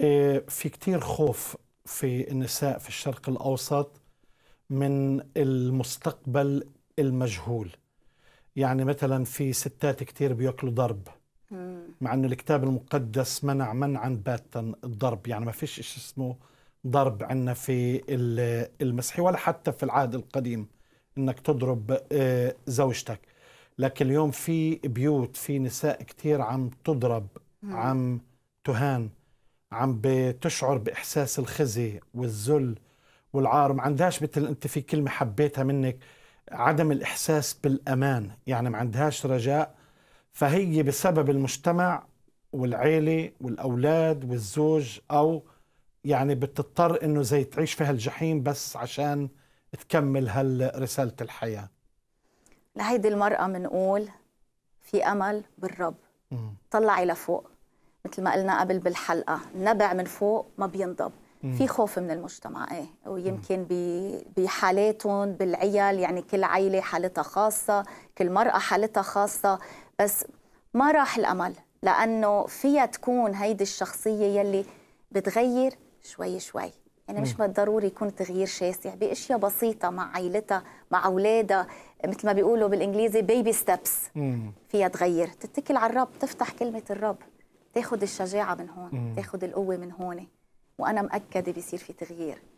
إيه، في كتير خوف في النساء في الشرق الأوسط من المستقبل المجهول يعني مثلا في ستات كتير بياكلوا ضرب مع أن الكتاب المقدس منع منعا باتا الضرب يعني ما فيش إيش اسمه ضرب عندنا في المسيحي ولا حتى في العهد القديم انك تضرب إيه، زوجتك لكن اليوم في بيوت في نساء كتير عم تضرب عم تهان عم بتشعر باحساس الخزي والذل والعار ما عندهاش مثل انت في كلمه حبيتها منك عدم الاحساس بالامان يعني ما عندهاش رجاء فهي بسبب المجتمع والعيله والاولاد والزوج او يعني بتضطر انه زي تعيش في هالجحيم بس عشان تكمل هالرساله الحياه لهيدي المراه بنقول في امل بالرب طلعي لفوق مثل ما قلنا قبل بالحلقه نبع من فوق ما بينضب في خوف من المجتمع ايه ويمكن بحالاتهم بالعيال يعني كل عيله حالتها خاصه كل مراه حالتها خاصه بس ما راح الامل لانه فيها تكون هيدي الشخصيه يلي بتغير شوي شوي يعني مش بالضروري يكون تغيير شاسع باشياء بسيطه مع عيلتها مع اولادها مثل ما بيقولوا بالانجليزي بيبي ستبس فيها تغير تتكل على الرب تفتح كلمه الرب تاخذ الشجاعه من هون تاخذ القوه من هون وانا مأكده بيصير في تغيير